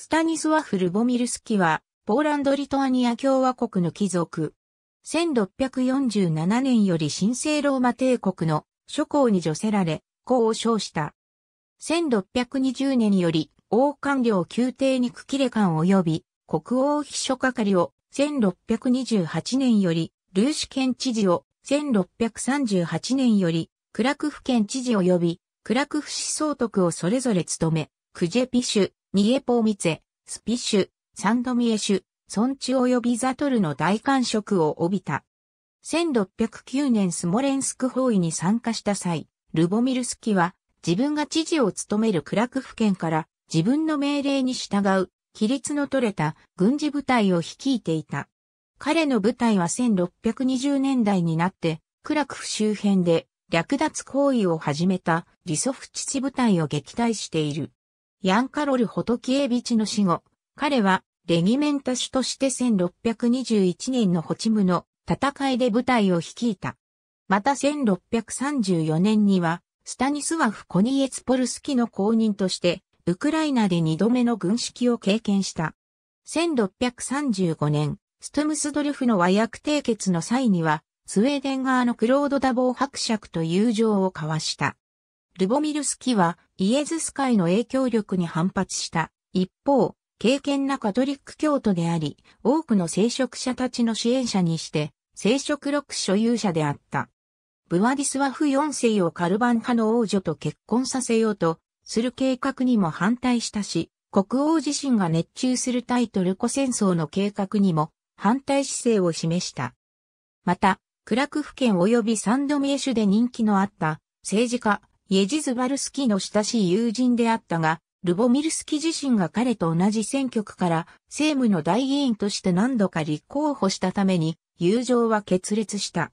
スタニスワフ・ルボミルスキは、ポーランド・リトアニア共和国の貴族。1647年より神聖ローマ帝国の諸侯に除せられ、功を称した。1620年より王官僚宮廷に区切れ官及び国王秘書係を1628年よりルーシ県知事を1638年よりクラクフ県知事及びクラクフ市総督をそれぞれ務め、クジェピシュ、ニエポーミツェ、スピシュ、サンドミエシュ、村地及びザトルの大官職を帯びた。1609年スモレンスク包囲に参加した際、ルボミルスキは自分が知事を務めるクラクフ県から自分の命令に従う、規律の取れた軍事部隊を率いていた。彼の部隊は1620年代になって、クラクフ周辺で略奪行為を始めたリソフチチ部隊を撃退している。ヤンカロル・ホトキエビチの死後、彼はレギメンタ主として1621年のホチムの戦いで部隊を率いた。また1634年には、スタニスワフ・コニエツポルスキの公認として、ウクライナで二度目の軍式を経験した。1635年、ストムスドルフの和訳締結の際には、スウェーデン側のクロード・ダボー伯爵と友情を交わした。ルボミルスキはイエズス会の影響力に反発した。一方、敬虔なカトリック教徒であり、多くの聖職者たちの支援者にして、聖職録所有者であった。ブワディスワフ4世をカルバン派の王女と結婚させようとする計画にも反対したし、国王自身が熱中するタイトルコ戦争の計画にも反対姿勢を示した。また、クラク府県及びサンドミエシュで人気のあった政治家、イェジズバルスキの親しい友人であったが、ルボミルスキ自身が彼と同じ選挙区から政務の代議員として何度か立候補したために友情は決裂した。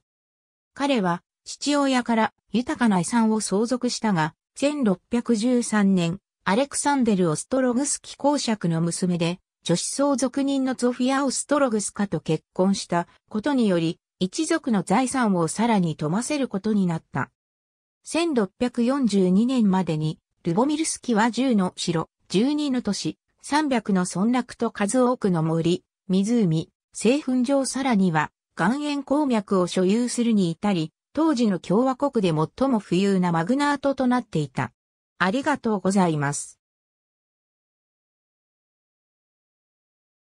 彼は父親から豊かな遺産を相続したが、1613年、アレクサンデル・オストログスキ公爵の娘で、女子相続人のゾフィア・オストログスカと結婚したことにより、一族の財産をさらに富ませることになった。1642年までに、ルボミルスキは10の城、12の都市、300の村落と数多くの森、湖、製粉場さらには、岩塩鉱脈を所有するに至り、当時の共和国で最も富裕なマグナートとなっていた。ありがとうございます。